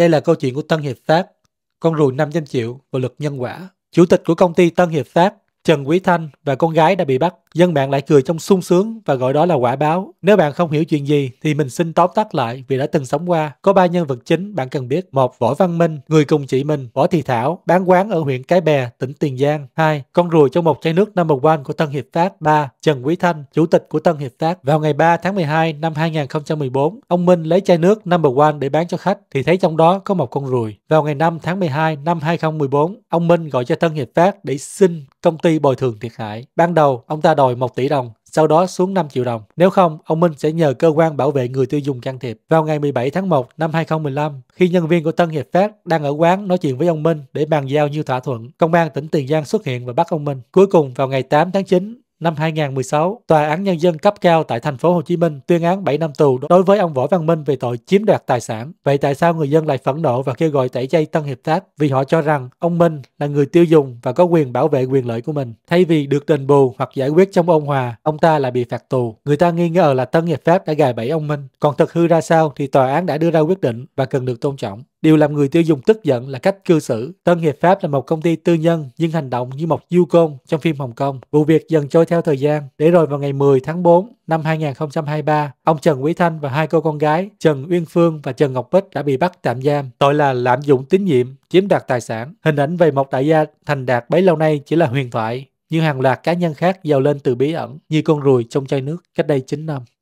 Đây là câu chuyện của Tân Hiệp Phát, con rùi 500 triệu và luật nhân quả. Chủ tịch của công ty Tân Hiệp Phát Trần Quý Thanh và con gái đã bị bắt. Dân mạng lại cười trong sung sướng và gọi đó là quả báo. Nếu bạn không hiểu chuyện gì thì mình xin tóm tắt lại vì đã từng sống qua. Có ba nhân vật chính bạn cần biết. Một, Võ Văn Minh, người cùng chị mình, Võ Thị Thảo, bán quán ở huyện Cái Bè, tỉnh Tiền Giang. Hai, Con ruồi trong một chai nước number one của Tân Hiệp Phát. Ba, Trần Quý Thanh, chủ tịch của Tân Hiệp Phát. Vào ngày 3 tháng 12 năm 2014, ông Minh lấy chai nước number one để bán cho khách thì thấy trong đó có một con ruồi. Vào ngày 5 tháng 12 năm 2014, ông Minh gọi cho Tân Hiệp Phát để xin công ty bồi thường thiệt hại. Ban đầu, ông ta đòi 1 tỷ đồng, sau đó xuống 5 triệu đồng. Nếu không, ông Minh sẽ nhờ cơ quan bảo vệ người tiêu dùng can thiệp. Vào ngày 17 tháng 1 năm 2015, khi nhân viên của Tân Hiệp Phát đang ở quán nói chuyện với ông Minh để bàn giao như thỏa thuận, công an tỉnh Tiền Giang xuất hiện và bắt ông Minh. Cuối cùng, vào ngày 8 tháng 9, năm 2016, Tòa án Nhân dân cấp cao tại thành phố Hồ Chí Minh tuyên án 7 năm tù đối với ông Võ Văn Minh về tội chiếm đoạt tài sản. Vậy tại sao người dân lại phẫn nộ và kêu gọi tẩy chay Tân Hiệp Pháp? Vì họ cho rằng ông Minh là người tiêu dùng và có quyền bảo vệ quyền lợi của mình. Thay vì được đền bù hoặc giải quyết trong ông hòa, ông ta lại bị phạt tù. Người ta nghi ngờ là Tân Hiệp Pháp đã gài bẫy ông Minh. Còn thực hư ra sao thì tòa án đã đưa ra quyết định và cần được tôn trọng. Điều làm người tiêu dùng tức giận là cách cư xử. Tân Hiệp Pháp là một công ty tư nhân nhưng hành động như một du côn trong phim Hồng Kông. Vụ việc dần trôi theo thời gian, để rồi vào ngày 10 tháng 4 năm 2023, ông Trần Quý Thanh và hai cô con gái Trần Uyên Phương và Trần Ngọc Bích đã bị bắt tạm giam. Tội là lạm dụng tín nhiệm, chiếm đoạt tài sản. Hình ảnh về một đại gia thành đạt bấy lâu nay chỉ là huyền thoại, như hàng loạt cá nhân khác giàu lên từ bí ẩn như con ruồi trong chai nước cách đây 9 năm.